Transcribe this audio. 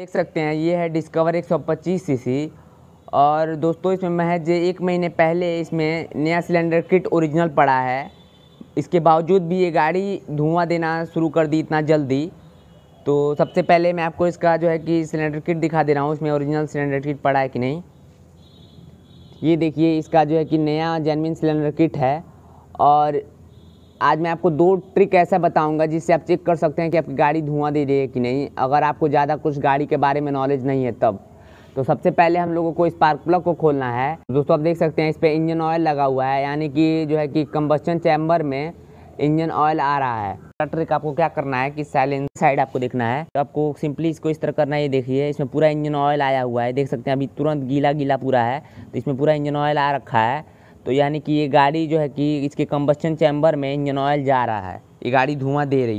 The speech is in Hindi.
देख सकते हैं ये है डिस्कवर 125 सीसी और दोस्तों इसमें महज एक महीने पहले इसमें नया सिलेंडर किट ओरिजिनल पड़ा है इसके बावजूद भी ये गाड़ी धुआं देना शुरू कर दी इतना जल्दी तो सबसे पहले मैं आपको इसका जो है कि सिलेंडर किट दिखा दे रहा हूँ इसमें ओरिजिनल सिलेंडर किट पड़ा है कि नहीं ये देखिए इसका जो है कि नया जेनविन सिलेंडर किट है और आज मैं आपको दो ट्रिक ऐसा बताऊंगा जिससे आप चेक कर सकते हैं कि आपकी गाड़ी धुआं दे रही है कि नहीं अगर आपको ज़्यादा कुछ गाड़ी के बारे में नॉलेज नहीं है तब तो सबसे पहले हम लोगों को स्पार्क प्लग को खोलना है दोस्तों आप देख सकते हैं इस पर इंजन ऑयल लगा हुआ है यानी कि जो है कि कम्बस्टन चैम्बर में इंजन ऑयल आ रहा है ट्रिक आपको क्या करना है कि साइलेंस साइड आपको देखना है तो आपको सिंपली इसको इस तरह करना है ये देखिए इसमें पूरा इंजन ऑयल आया हुआ है देख सकते हैं अभी तुरंत गीला गीला पूरा है तो इसमें पूरा इंजन ऑयल आ रखा है तो यानी कि ये गाड़ी जो है कि इसके कम्बस्चन चैम्बर में इंजन ऑयल जा रहा है ये गाड़ी धुआं दे रही है